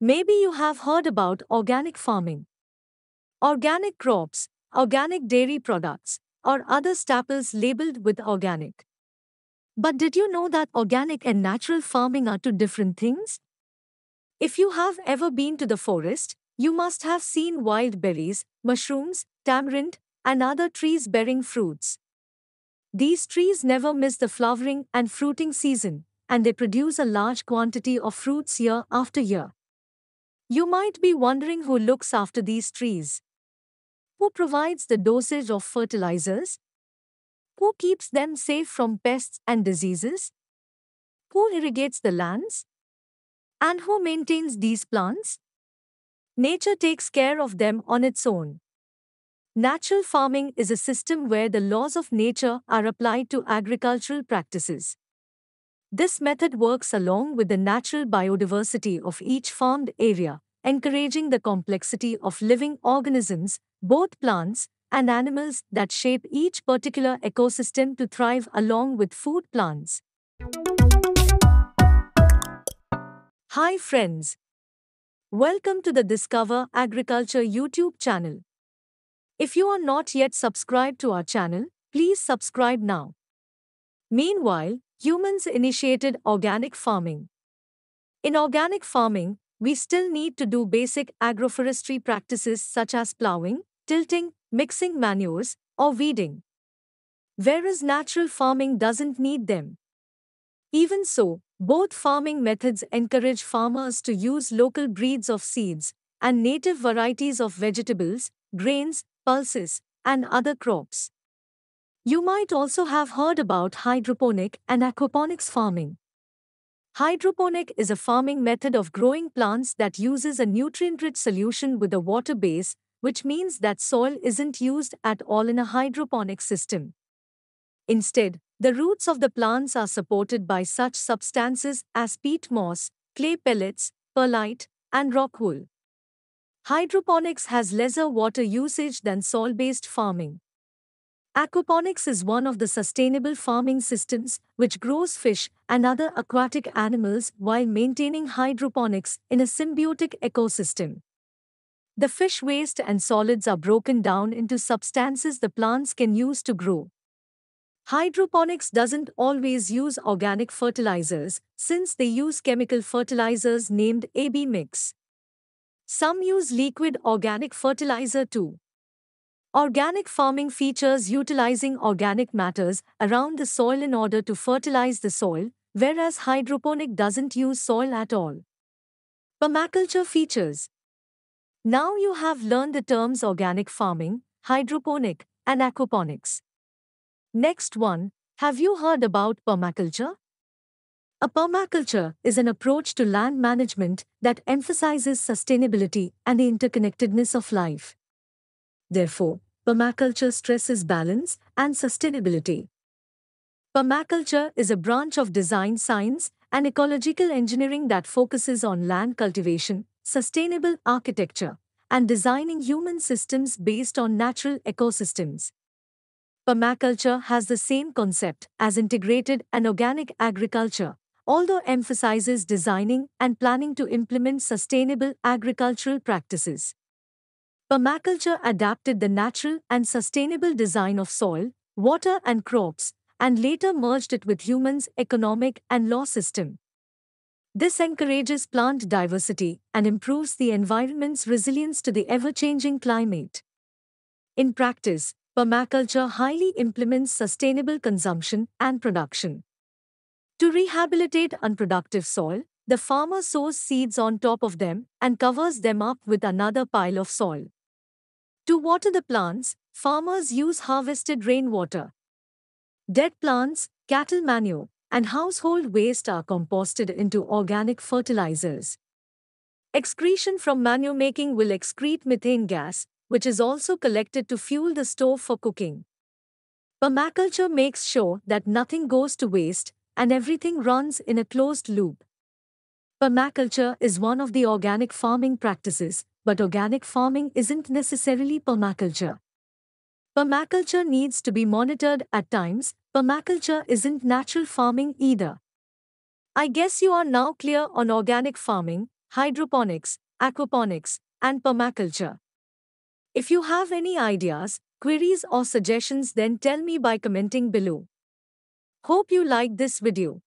Maybe you have heard about organic farming. Organic crops, organic dairy products, or other staples labeled with organic. But did you know that organic and natural farming are two different things? If you have ever been to the forest, you must have seen wild berries, mushrooms, tamarind, and other trees bearing fruits. These trees never miss the flowering and fruiting season, and they produce a large quantity of fruits year after year. You might be wondering who looks after these trees. Who provides the dosage of fertilizers? Who keeps them safe from pests and diseases? Who irrigates the lands? And who maintains these plants? Nature takes care of them on its own. Natural farming is a system where the laws of nature are applied to agricultural practices. This method works along with the natural biodiversity of each farmed area, encouraging the complexity of living organisms, both plants and animals that shape each particular ecosystem to thrive along with food plants. Hi friends! Welcome to the Discover Agriculture YouTube channel. If you are not yet subscribed to our channel, please subscribe now. Meanwhile, humans initiated organic farming. In organic farming, we still need to do basic agroforestry practices such as plowing, tilting, mixing manures, or weeding. Whereas natural farming doesn't need them. Even so, both farming methods encourage farmers to use local breeds of seeds and native varieties of vegetables, grains, pulses, and other crops. You might also have heard about hydroponic and aquaponics farming. Hydroponic is a farming method of growing plants that uses a nutrient-rich solution with a water base, which means that soil isn't used at all in a hydroponic system. Instead, the roots of the plants are supported by such substances as peat moss, clay pellets, perlite, and rock wool. Hydroponics has lesser water usage than soil-based farming. Aquaponics is one of the sustainable farming systems which grows fish and other aquatic animals while maintaining hydroponics in a symbiotic ecosystem. The fish waste and solids are broken down into substances the plants can use to grow. Hydroponics doesn't always use organic fertilizers since they use chemical fertilizers named AB mix. Some use liquid organic fertilizer too. Organic farming features utilizing organic matters around the soil in order to fertilize the soil, whereas hydroponic doesn't use soil at all. Permaculture features Now you have learned the terms organic farming, hydroponic, and aquaponics. Next one, have you heard about permaculture? A permaculture is an approach to land management that emphasizes sustainability and the interconnectedness of life. Therefore, permaculture stresses balance and sustainability. Permaculture is a branch of design science and ecological engineering that focuses on land cultivation, sustainable architecture, and designing human systems based on natural ecosystems. Permaculture has the same concept as integrated and organic agriculture, although emphasizes designing and planning to implement sustainable agricultural practices. Permaculture adapted the natural and sustainable design of soil, water and crops, and later merged it with humans' economic and law system. This encourages plant diversity and improves the environment's resilience to the ever-changing climate. In practice, permaculture highly implements sustainable consumption and production. To rehabilitate unproductive soil, the farmer sows seeds on top of them and covers them up with another pile of soil. To water the plants, farmers use harvested rainwater. Dead plants, cattle manure, and household waste are composted into organic fertilizers. Excretion from manure making will excrete methane gas, which is also collected to fuel the stove for cooking. Permaculture makes sure that nothing goes to waste and everything runs in a closed loop. Permaculture is one of the organic farming practices but organic farming isn't necessarily permaculture. Permaculture needs to be monitored at times, permaculture isn't natural farming either. I guess you are now clear on organic farming, hydroponics, aquaponics, and permaculture. If you have any ideas, queries or suggestions then tell me by commenting below. Hope you like this video.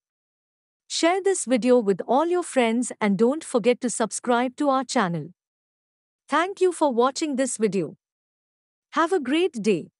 Share this video with all your friends and don't forget to subscribe to our channel. Thank you for watching this video. Have a great day.